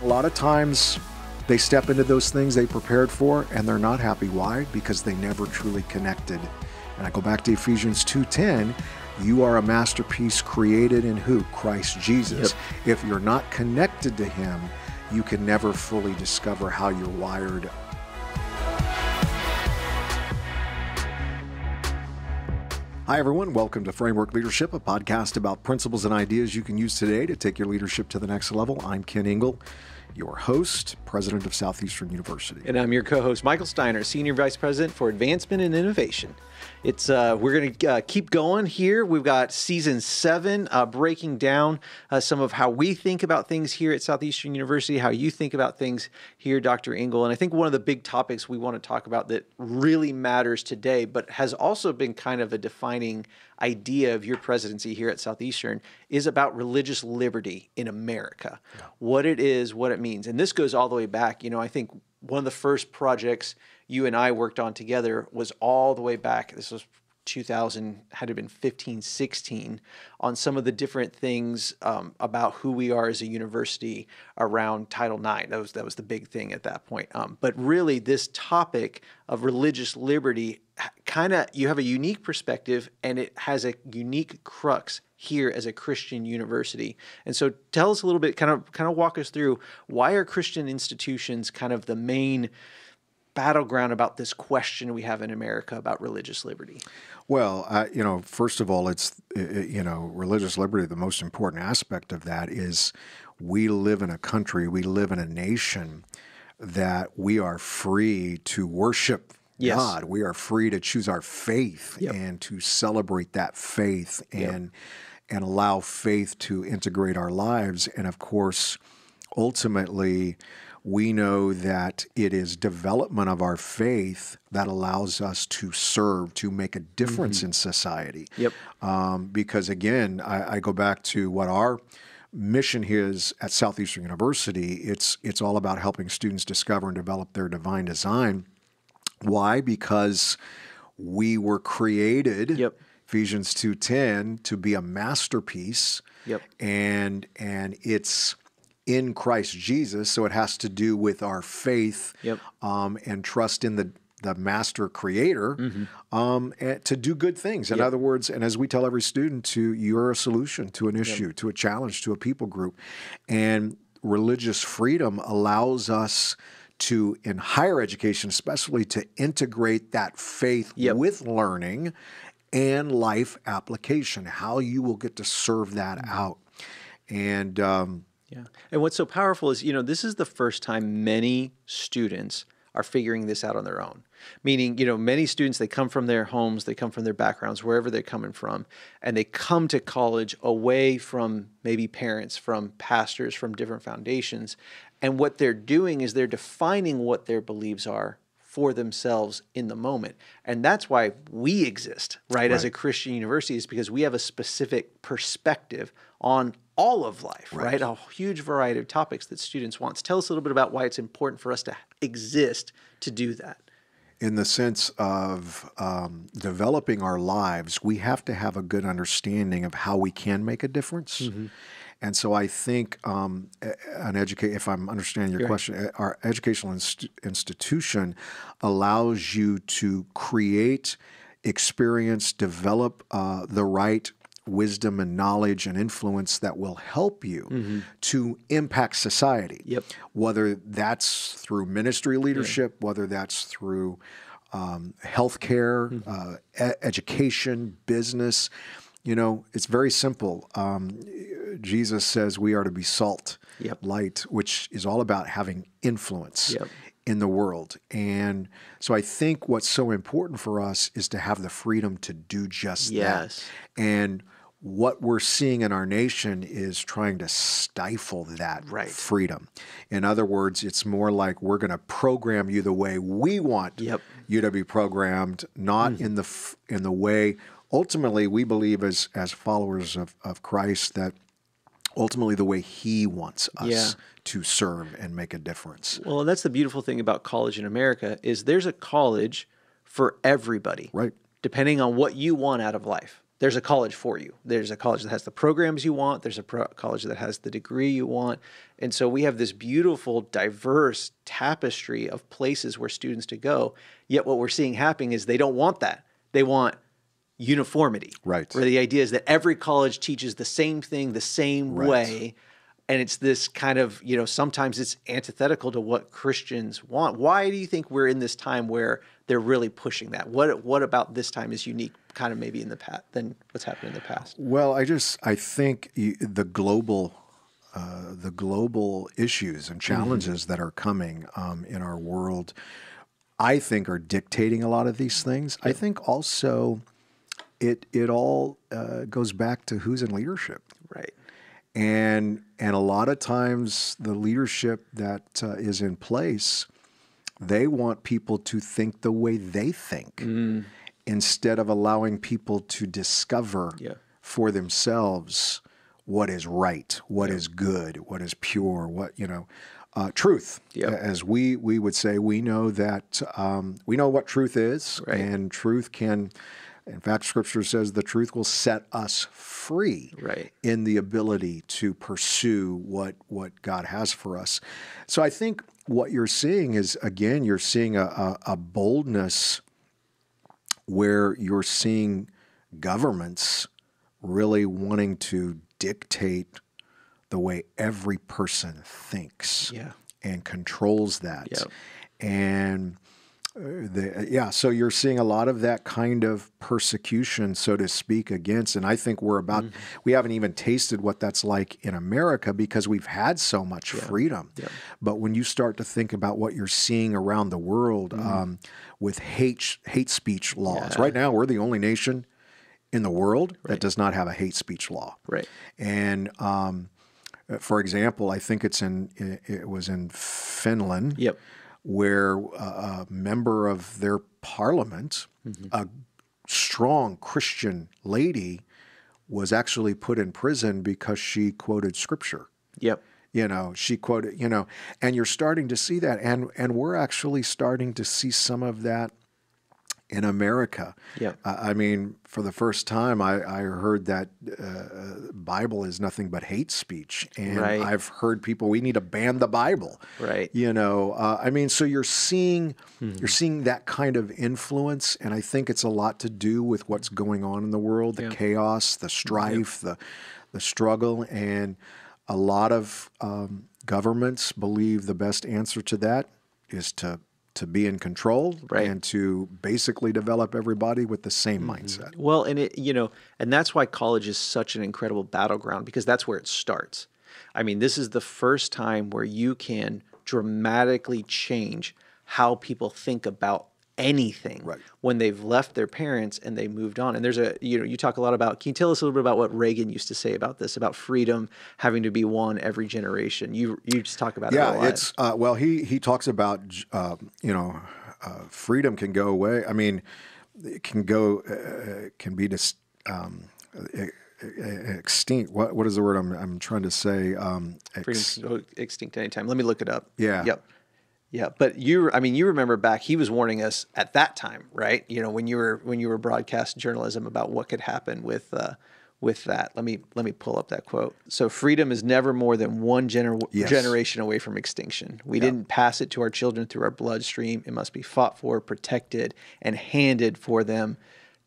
A lot of times they step into those things they prepared for and they're not happy. Why? Because they never truly connected. And I go back to Ephesians 2:10, you are a masterpiece created in who? Christ Jesus. Yep. If you're not connected to him, you can never fully discover how you're wired Hi, everyone. Welcome to Framework Leadership, a podcast about principles and ideas you can use today to take your leadership to the next level. I'm Ken Engel, your host, president of Southeastern University. And I'm your co host, Michael Steiner, senior vice president for advancement and innovation. It's uh, we're gonna uh, keep going here. We've got season seven uh, breaking down uh, some of how we think about things here at Southeastern University, how you think about things here, Dr. Engel. And I think one of the big topics we want to talk about that really matters today, but has also been kind of a defining idea of your presidency here at Southeastern is about religious liberty in America, yeah. what it is, what it means, and this goes all the way back. You know, I think one of the first projects you and I worked on together was all the way back. This was 2000 had it been 15 16 on some of the different things um, about who we are as a university around title ix that was, that was the big thing at that point um, but really this topic of religious liberty kind of you have a unique perspective and it has a unique crux here as a Christian university. And so tell us a little bit kind of kind of walk us through why are Christian institutions kind of the main battleground about this question we have in America about religious liberty? Well, you know, first of all, it's you know, religious liberty. The most important aspect of that is we live in a country, we live in a nation that we are free to worship yes. God. We are free to choose our faith yep. and to celebrate that faith and yep. and allow faith to integrate our lives. And of course, ultimately we know that it is development of our faith that allows us to serve, to make a difference mm-hmm. in society. Yep. Um, because again, I, I go back to what our mission is at Southeastern University. It's it's all about helping students discover and develop their divine design. Why? Because we were created. Yep. Ephesians 2:10 to be a masterpiece. Yep. And and it's in Christ Jesus. So it has to do with our faith yep. um, and trust in the the master creator mm-hmm. um, eh, to do good things. In yep. other words, and as we tell every student, to you're a solution to an issue, yep. to a challenge, to a people group, and religious freedom allows us to in higher education especially to integrate that faith yep. with learning and life application how you will get to serve that mm-hmm. out and um, yeah. And what's so powerful is, you know, this is the first time many students are figuring this out on their own. Meaning, you know, many students, they come from their homes, they come from their backgrounds, wherever they're coming from, and they come to college away from maybe parents, from pastors, from different foundations. And what they're doing is they're defining what their beliefs are for themselves in the moment. And that's why we exist, right, right. as a Christian university, is because we have a specific perspective on all of life, right. right? A huge variety of topics that students want. tell us a little bit about why it's important for us to exist to do that. In the sense of um, developing our lives, we have to have a good understanding of how we can make a difference. Mm-hmm. And so I think um, an educate, if I'm understanding your question, eh, our educational inst- institution allows you to create, experience, develop uh, the right wisdom and knowledge and influence that will help you mm-hmm. to impact society. Yep. Whether that's through ministry leadership, yeah. whether that's through um, healthcare, mm-hmm. uh, e- education, business. You know, it's very simple. Um, Jesus says we are to be salt, yep. light, which is all about having influence yep. in the world. And so I think what's so important for us is to have the freedom to do just yes. that. And what we're seeing in our nation is trying to stifle that right. freedom. In other words, it's more like we're going to program you the way we want yep. you to be programmed, not mm in the in the way. Ultimately, we believe as as followers of, of Christ that ultimately the way He wants us yeah. to serve and make a difference. Well, that's the beautiful thing about college in America is there's a college for everybody, right? Depending on what you want out of life there's a college for you. There's a college that has the programs you want, there's a pro- college that has the degree you want. And so we have this beautiful, diverse tapestry of places where students to go. Yet what we're seeing happening is they don't want that. They want uniformity. Right. Where the idea is that every college teaches the same thing the same right. way and it's this kind of you know sometimes it's antithetical to what Christians want. Why do you think we're in this time where they're really pushing that? What what about this time is unique, kind of maybe in the past than what's happened in the past? Well, I just I think the global uh, the global issues and mm-hmm. challenges mm-hmm. that are coming um, in our world, I think, are dictating a lot of these things. I think also it it all uh, goes back to who's in leadership and and a lot of times the leadership that uh, is in place they want people to think the way they think mm. instead of allowing people to discover yeah. for themselves what is right what yeah. is good what is pure what you know uh, truth yep. as we we would say we know that um, we know what truth is right. and truth can in fact, scripture says the truth will set us free right. in the ability to pursue what, what God has for us. So I think what you're seeing is, again, you're seeing a, a, a boldness where you're seeing governments really wanting to dictate the way every person thinks yeah. and controls that. Yep. And the, yeah, so you're seeing a lot of that kind of persecution, so to speak, against. And I think we're about, mm-hmm. we haven't even tasted what that's like in America because we've had so much yeah. freedom. Yeah. But when you start to think about what you're seeing around the world mm-hmm. um, with hate, hate speech laws, yeah. right now we're the only nation in the world right. that does not have a hate speech law. Right. And, um, uh, for example, I think it's in, it was in Finland. Yep where a member of their parliament, mm-hmm. a strong Christian lady, was actually put in prison because she quoted scripture. Yep. You know, she quoted, you know, and you're starting to see that. And and we're actually starting to see some of that in America. Yeah. Uh, I mean, for the first time, I, I heard that uh, Bible is nothing but hate speech, and right. I've heard people we need to ban the Bible. Right. You know, uh, I mean, so you're seeing mm-hmm. you're seeing that kind of influence, and I think it's a lot to do with what's going on in the world, the yeah. chaos, the strife, yeah. the the struggle, and a lot of um, governments believe the best answer to that is to to be in control right. and to basically develop everybody with the same mm-hmm. mindset. Well, and it, you know, and that's why college is such an incredible battleground because that's where it starts. I mean, this is the first time where you can dramatically change how people think about anything right. when they've left their parents and they moved on. And there's a, you know, you talk a lot about, can you tell us a little bit about what Reagan used to say about this, about freedom having to be won every generation? You, you just talk about yeah, it it's, uh, well, he, he talks about, uh, you know, uh, freedom can go away. I mean, it can go, uh, can be just, um, extinct. What, what is the word I'm, I'm trying to say? Um, ex- freedom can go extinct anytime. Let me look it up. Yeah. Yep. Yeah, but you I mean you remember back he was warning us at that time, right? You know, when you were when you were broadcast journalism about what could happen with uh with that. Let me let me pull up that quote. So freedom is never more than one gener- yes. generation away from extinction. We didn't pass it to our children through our bloodstream. It must be fought for, protected, and handed for them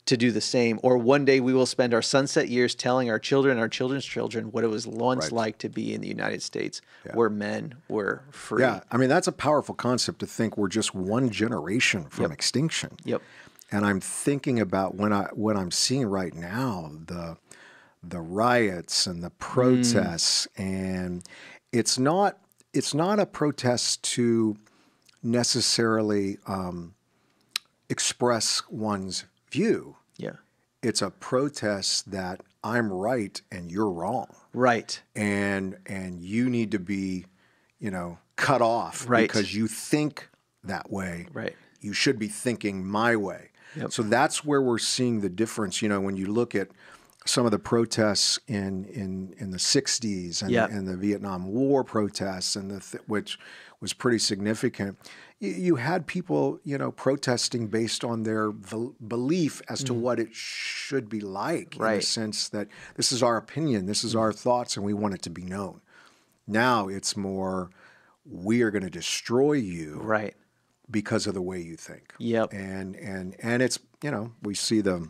to do the same. Or one day we will spend our sunset years telling our children, our children's children, what it was once right. like to be in the United States, yeah. where men were free. Yeah, I mean that's a powerful concept to think we're just one generation from yep. extinction. Yep. And I'm thinking about when I what I'm seeing right now the the riots and the protests, mm. and it's not it's not a protest to necessarily um, express one's view. Yeah. It's a protest that I'm right and you're wrong. Right. And and you need to be, you know, cut off right. because you think that way. Right. You should be thinking my way. Yep. So that's where we're seeing the difference. You know, when you look at some of the protests in in, in the '60s and, yep. and the Vietnam War protests, and the th- which was pretty significant you had people, you know, protesting based on their belief as mm-hmm. to what it should be like, right. in the sense that this is our opinion, this is mm-hmm. our thoughts, and we want it to be known. Now it's more, we are going to destroy you, right, because of the way you think. Yep. And and and it's you know we see the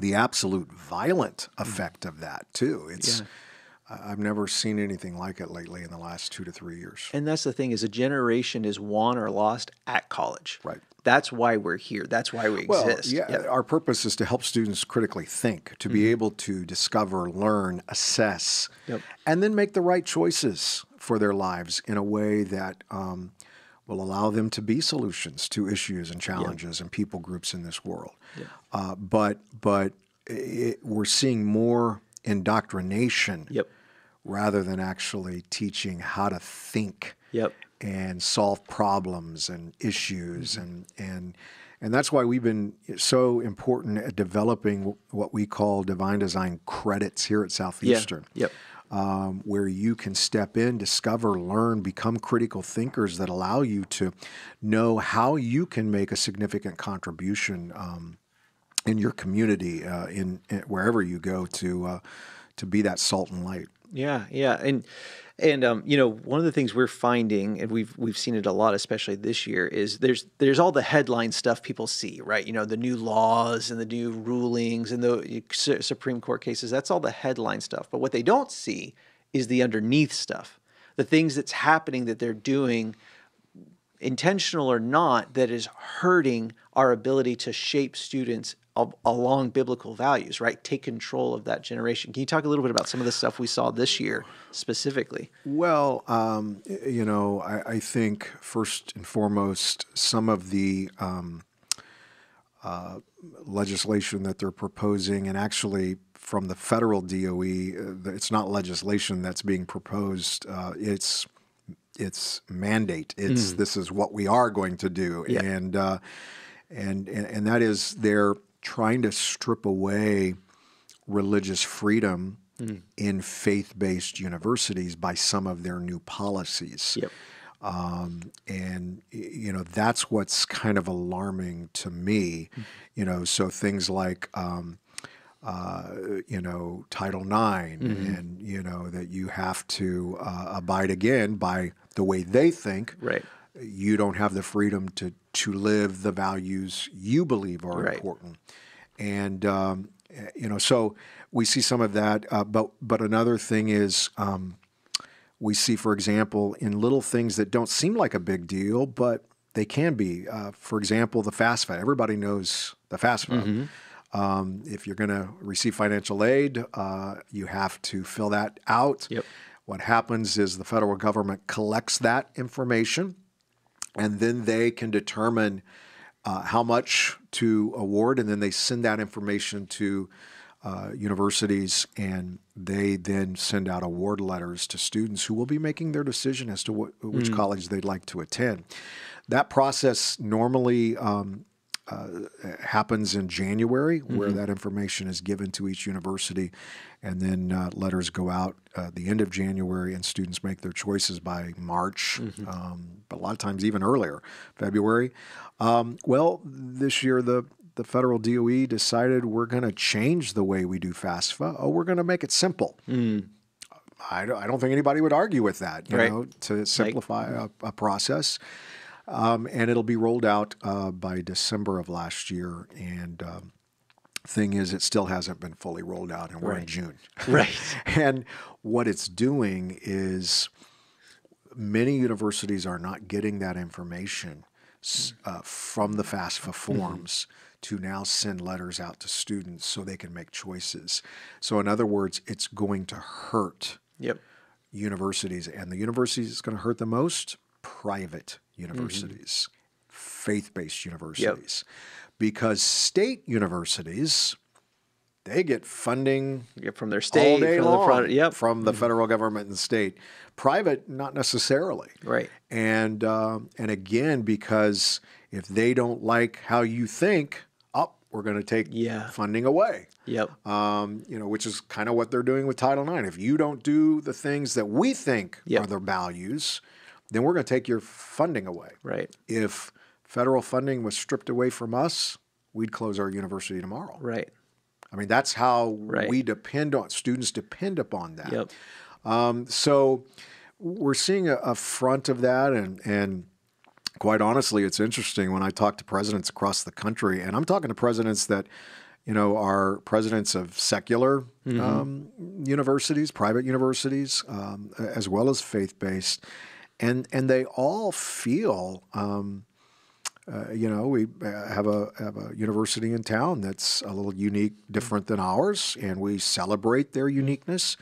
the absolute violent mm-hmm. effect of that too. It's. Yeah I've never seen anything like it lately in the last two to three years. And that's the thing is a generation is won or lost at college. Right. That's why we're here. That's why we well, exist. Yeah, yeah, Our purpose is to help students critically think, to mm-hmm. be able to discover, learn, assess, yep. and then make the right choices for their lives in a way that um, will allow them to be solutions to issues and challenges yeah. and people groups in this world. Uh, but but it, we're seeing more indoctrination yep. rather than actually teaching how to think yep. and solve problems and issues mm-hmm. and and and that's why we've been so important at developing what we call divine design credits here at Southeastern. Yeah. Yep. Um, where you can step in, discover, learn, become critical thinkers that allow you to know how you can make a significant contribution um, in your community, uh, in, in, eh, wherever you go, to uh, to be that salt and light. Yeah, yeah, and and um, you know one of the things we're finding, and we've we've seen it a lot, especially this year, is there's there's all the headline stuff people see, right? You know the new laws and the new rulings and the Supreme Court cases. That's all the headline stuff. But what they don't see is the underneath stuff, the things that's happening that they're doing intentional or not, that is hurting our ability to shape students along biblical values, right? Take control of that generation. Can you talk a little bit about some of the stuff we saw this year specifically? Well, um, you know, I, I, think first and foremost, some of the um, uh, legislation that they're proposing, and actually from the federal DOE, uh, it's not legislation that's being proposed. Uh, it's it's mandate. It's mm. this is what we are going to do, yeah. and, uh, and and and that is their trying to strip away religious freedom mm. in faith based universities by some of their new policies. Yep. Um, and you know that's what's kind of alarming to me. Mm. You know, so things like um, uh, you know Title IX, mm-hmm. and you know that you have to uh, abide again by the way they think, right you don't have the freedom to to live the values you believe are right. important. And um, eh, you know, so we see some of that. Uh, but but another thing is. Um, we see, for example, in little things that don't seem like a big deal, but they can be. Uh, for example, the FAFSA. Everybody knows the FAFSA. Mm-hmm. Um, if you're going to receive financial aid, uh, you have to fill that out. Yep. What happens is the federal government collects that information and then they can determine uh, how much to award, and then they send that information to uh, universities, and they then send out award letters to students who will be making their decision as to what, which mm. college they'd like to attend. That process normally um, uh, happens in January, mm-hmm. where that information is given to each university, and then uh, letters go out uh, the end of January, and students make their choices by March, mm-hmm. um, but a lot of times even earlier, February. Um, well, this year the the federal DOE decided we're going to change the way we do FAFSA. Oh, we're going to make it simple. Mm. I, don't, think anybody would argue with that, you right. know, to simplify like, a, a process um, and it'll be rolled out uh, by December of last year. And um, thing is, it still hasn't been fully rolled out, and we're right. in June. Right. and what it's doing is many universities are not getting that information uh, from the FAFSA mm-hmm. forms. Mm-hmm to now send letters out to students so they can make choices. So, in other words, it's going to hurt yep. universities, and the universities it's going to hurt the most private mm-hmm. universities, mm-hmm. faith based universities, yep. because state universities. They get funding from their state, from long, the yep. from the mm-hmm. federal government and state. Private, not necessarily. Right. And um, and again, because if they don't like how you think, up, oh, we're going to take yeah. funding away. Yep. Um, you know, which is kind of what they're doing with Title IX. If you don't do the things that we think yep. are their values, then we're going to take your funding away. Right. If federal funding was stripped away from us, we'd close our university tomorrow. Right. I mean, that's how right. we depend on students depend upon that. Yep. Um, so we're seeing a, a, front of that, and and quite honestly, it's interesting when I talk to presidents across the country, and I'm talking to presidents that. You know, are presidents of secular mm-hmm. um, universities, private universities, um, as well as faith based and and they all feel. Um, uh, you know, we uh, have a, have a university in town that's a little unique, different than ours, and we celebrate their mm-hmm. uniqueness.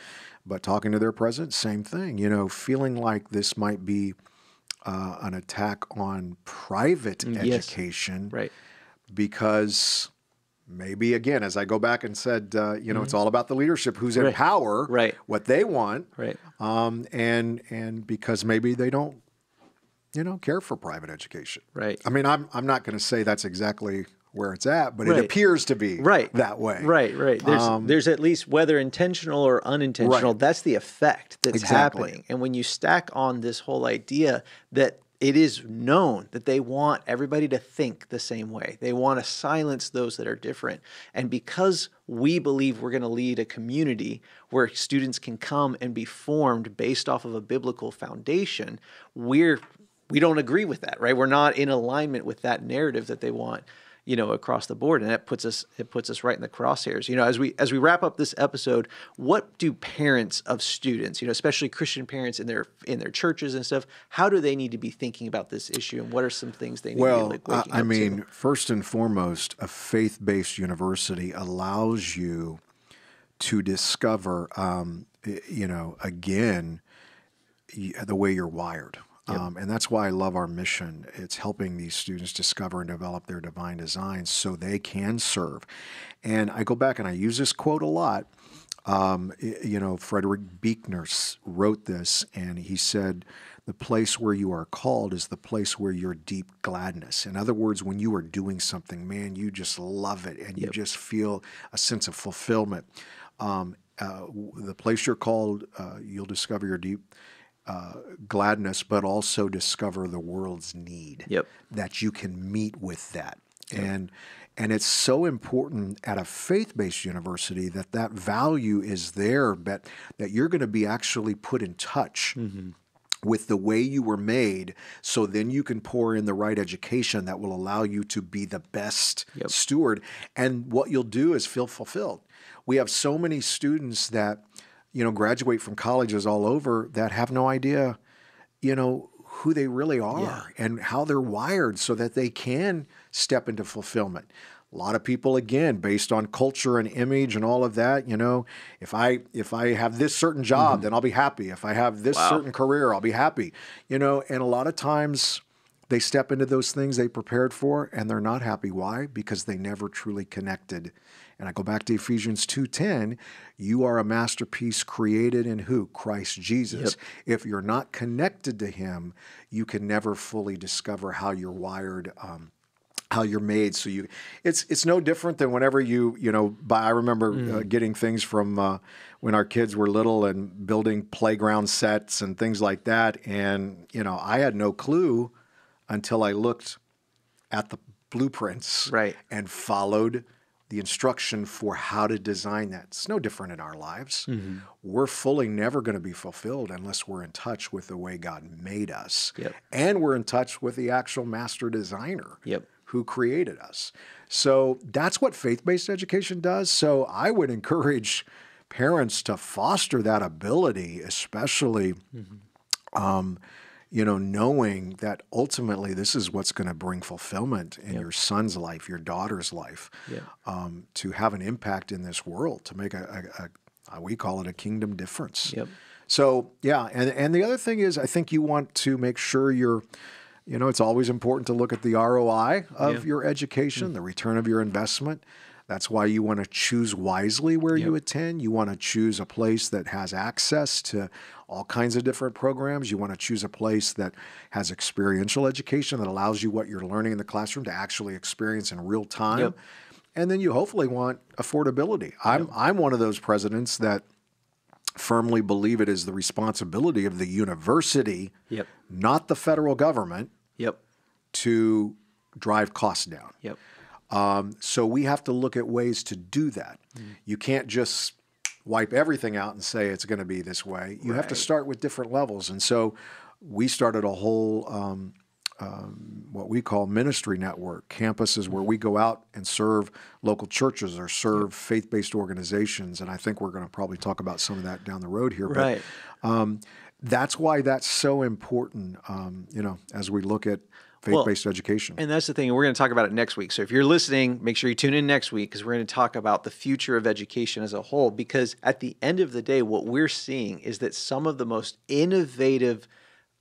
But talking to their president, same thing. You know, feeling like this might be uh, an attack on private mm, yes. education, right? Because maybe again, as I go back and said, uh, you know, mm-hmm. it's all about the leadership, who's right. in power, right? What they want, right? Um, and and because maybe they don't, you know, care for private education, right? I mean, I'm I'm not going to say that's exactly where it's at, but right. it appears to be right that way. Right, right. There's um, there's at least whether intentional or unintentional, right. that's the effect that's exactly. happening. And when you stack on this whole idea that it is known that they want everybody to think the same way. They want to silence those that are different. And because we believe we're going to lead a community where students can come and be formed based off of a biblical foundation, we're we don't agree with that, right? We're not in alignment with that narrative that they want you know, across the board, and that puts us it puts us right in the crosshairs. You know, as we as we wrap up this episode, what do parents of students, you know, especially Christian parents in their in their churches and stuff, how do they need to be thinking about this issue, and what are some things they need well, to be like? I mean, to? first and foremost, a faith based university allows you to discover, um, you know, again, the way you're wired. Yep. Um, and that's why I love our mission. It's helping these students discover and develop their divine design so they can serve. And I go back and I use this quote a lot. Um, you know, Frederick Buechner wrote this, and he said, The place where you are called is the place where your deep gladness. In other words, when you are doing something, man, you just love it and you yep. just feel a sense of fulfillment. Um, uh, the place you're called, uh, you'll discover your deep uh, gladness, but also discover the world's need. Yep. That you can meet with that, yep. and and it's so important at a faith-based university that that value is there, but that you're going to be actually put in touch. Mm-hmm. With the way you were made, so then you can pour in the right education that will allow you to be the best yep. steward. And what you'll do is feel fulfilled. We have so many students that you know, graduate from colleges all over that have no idea, you know, who they really are yeah. and how they're wired so that they can step into fulfillment. A lot of people again based on culture and image and all of that, you know, if I if I have this certain job, mm-hmm. then I'll be happy. If I have this wow. certain career, I'll be happy. You know, and a lot of times they step into those things they prepared for and they're not happy. Why? Because they never truly connected and I go back to Ephesians 2:10, you are a masterpiece created in who? Christ Jesus. Yep. If you're not connected to him, you can never fully discover how you're wired um, how you're made. So you, it's it's no different than whenever you you know. by I remember uh, mm. uh, getting things from uh, when our kids were little and building playground sets and things like that. And you know, I had no clue until I looked at the blueprints right. and followed the instruction for how to design that. It's no different in our lives. Mm-hmm. We're fully never going to be fulfilled unless we're in touch with the way God made us. Yep. And we're in touch with the actual master designer yep. who created us. So that's what faith based education does. So I would encourage parents to foster that ability, especially. Mm-hmm. Um, you know, knowing that ultimately this is what's going to bring fulfillment in yep. your son's life, your daughter's life, yep. um, to have an impact in this world, to make a, a, a, a we call it a kingdom difference. Yep. So yeah, and and the other thing is, I think you want to make sure you're you know, it's always important to look at the ROI of your education, mm-hmm. the return of your investment. That's why you want to choose wisely where yep. you attend. You want to choose a place that has access to all kinds of different programs. You want to choose a place that has experiential education that allows you what you're learning in the classroom to actually experience in real time. Yep. And then you hopefully want affordability. I'm, yep. I'm one of those presidents that firmly believe it is the responsibility of the university, not the federal government, to drive costs down. Yep. Um, so we have to look at ways to do that. Mm. You can't just wipe everything out and say it's going to be this way. You right. have to start with different levels. And so we started a whole um, um, what we call ministry network campuses where we mm-hmm. go out and serve local churches or serve faith based organizations. And I think we're going to probably talk about some of that down the road here. Right. But um, that's why that's so important, um, you know, as we look at faith based well, education. And that's the thing. We're going to talk about it next week. So if you're listening, make sure you tune in next week because we're going to talk about the future of education as a whole. Because at the end of the day, what we're seeing is that some of the most innovative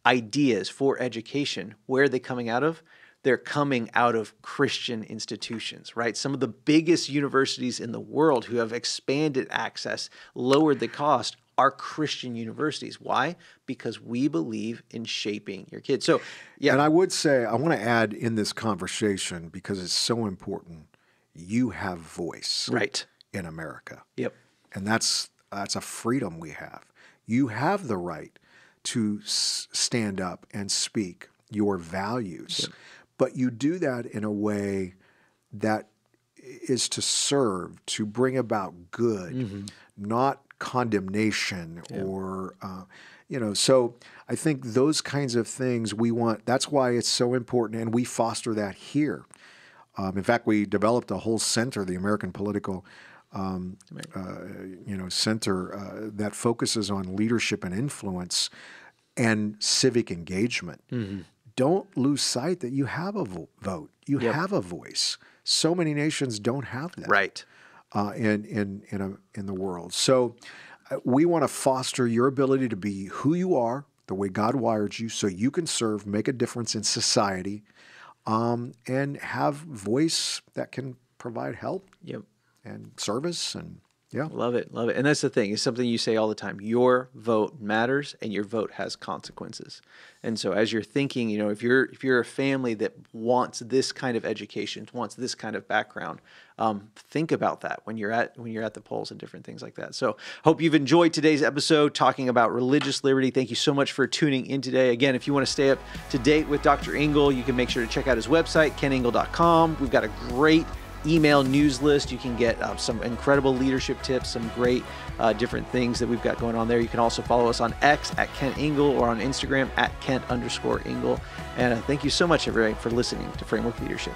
ideas for education, where are they coming out of? They're coming out of Christian institutions, right? Some of the biggest universities in the world who have expanded access, lowered the cost, are Christian universities. Why? Because we believe in shaping your kids. So, yeah. And I would say, I want to add in this conversation because it's so important. You have voice, right, in America. Yep. And that's that's a freedom we have. You have the right to s- stand up and speak your values, yep. but you do that in a way that is to serve, to bring about good, mm-hmm. not condemnation yeah. or uh, you know so i think those kinds of things we want that's why it's so important and we foster that here um, in fact we developed a whole center the american political um, uh, you know center uh, that focuses on leadership and influence and civic engagement mm-hmm. don't lose sight that you have a vo- vote you yep. have a voice so many nations don't have that right uh, in in in, a, in the world. So uh, we want to foster your ability to be who you are, the way God wired you, so you can serve, make a difference in society, um, and have voice that can provide help. Yep. And service and yeah. Love it. Love it. And that's the thing, it's something you say all the time. Your vote matters and your vote has consequences. And so as you're thinking, you know, if you're if you're a family that wants this kind of education, wants this kind of background, um, think about that when you're at when you're at the polls and different things like that. So hope you've enjoyed today's episode talking about religious liberty. Thank you so much for tuning in today. Again, if you want to stay up to date with Dr. Engel, you can make sure to check out his website, kenengel.com. We've got a great email news list. You can get uh, some incredible leadership tips, some great uh, different things that we've got going on there. You can also follow us on X at Kent Engel or on Instagram at Kent underscore Engel. And uh, thank you so much, everybody, for listening to Framework Leadership.